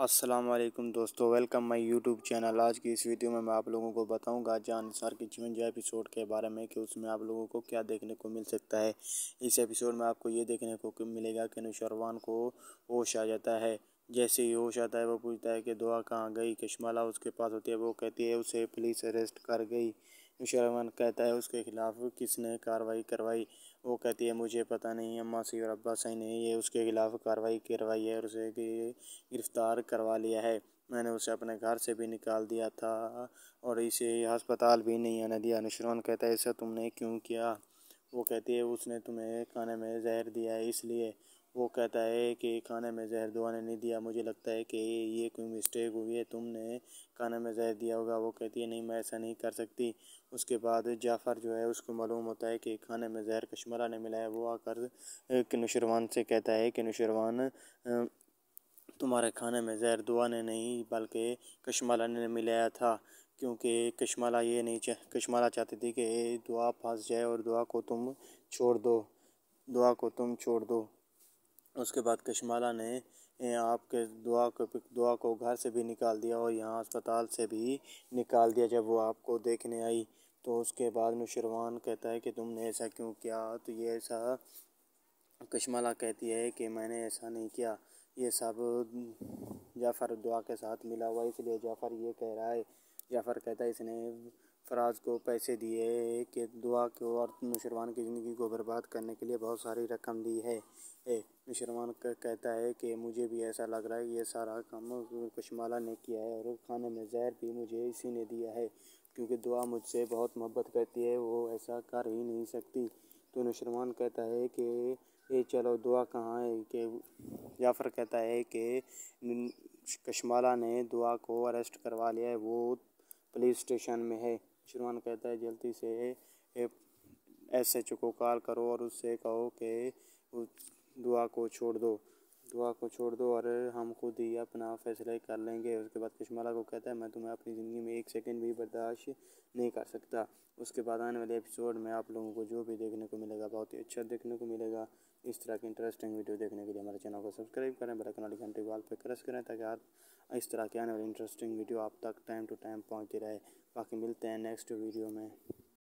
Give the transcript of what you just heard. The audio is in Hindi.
वालेकुम दोस्तों वेलकम माय यूट्यूब चैनल आज की इस वीडियो में मैं आप लोगों को बताऊंगा जान निसार के जीवन जय एपिसोड के बारे में कि उसमें आप लोगों को क्या देखने को मिल सकता है इस एपिसोड में आपको ये देखने को मिलेगा कि नुशरवान को होश आ जाता है जैसे ही होश आता है वो पूछता है कि दुआ कहाँ गई कश्माला उसके पास होती है वो कहती है उसे पुलिस अरेस्ट कर गई नुशरवान कहता है उसके खिलाफ किसने कार्रवाई करवाई वो कहती है मुझे पता नहीं अम्मा सही और अब्बा सही नहीं ये उसके खिलाफ कार्रवाई करवाई है और उसे गिरफ़्तार करवा लिया है मैंने उसे अपने घर से भी निकाल दिया था और इसे अस्पताल भी नहीं आने दिया नुशरवान कहता है ऐसा तुमने क्यों किया वो कहती है उसने तुम्हें खाने में जहर दिया है इसलिए वो कहता है कि खाने में जहर दुआ ने नहीं दिया मुझे लगता है कि ये कोई मिस्टेक हुई है तुमने खाने में जहर दिया होगा वो कहती है नहीं मैं ऐसा नहीं कर सकती उसके बाद जाफ़र जो है उसको मालूम होता है कि खाने में जहर कश्मरा ने मिला है वो आकर नुशरवान से कहता है कि नुशरवान तुम्हारे खाने में जहर दुआ ने नहीं बल्कि कश्मला ने मिलाया था क्योंकि कश्मला ये नहीं चाह कश्मला चाहती थी कि दुआ फंस जाए और दुआ को तुम छोड़ दो दुआ को तुम छोड़ दो उसके बाद कश्माला ने आपके दुआ को दुआ को घर से भी निकाल दिया और यहाँ अस्पताल से भी निकाल दिया जब वो आपको देखने आई तो उसके बाद नुशरवान कहता है कि तुमने ऐसा क्यों किया तो ये ऐसा कश्माला कहती है कि मैंने ऐसा नहीं किया ये सब जाफ़र दुआ के साथ मिला हुआ इसलिए जाफ़र ये कह रहा है जाफ़र कहता है इसने फराज को पैसे दिए कि दुआ को और नौशरवान की ज़िंदगी को बर्बाद करने के लिए बहुत सारी रकम दी है ए नौशरवान कहता है कि मुझे भी ऐसा लग रहा है ये सारा काम कशमाला ने किया है और खाने में जहर भी मुझे इसी ने दिया है क्योंकि दुआ मुझसे बहुत मोहब्बत करती है वो ऐसा कर ही नहीं सकती तो नौशरवान कहता है कि ये चलो दुआ कहाँ है कि जाफ़र कहता है कि कशमाला ने दुआ को अरेस्ट करवा लिया है वो पुलिस स्टेशन में है शुरुआन कहता है जल्दी से एस एच को कॉल करो और उससे कहो कि उस दुआ को छोड़ दो दुआ को छोड़ दो और हम खुद ही अपना फैसला कर लेंगे उसके बाद कुशमाला को कहता है मैं तुम्हें अपनी ज़िंदगी में एक सेकंड भी बर्दाश्त नहीं कर सकता उसके बाद आने वाले एपिसोड में आप लोगों को जो भी देखने को मिलेगा बहुत ही अच्छा देखने को मिलेगा इस तरह की इंटरेस्टिंग वीडियो देखने के लिए हमारे चैनल को सब्सक्राइब करें बड़े वाली घंटी वाल पर क्रेस करें ताकि आप इस तरह के आने वाली इंटरेस्टिंग वीडियो आप तक टाइम टू टाइम पहुँचती रहे बाकी मिलते हैं नेक्स्ट वीडियो में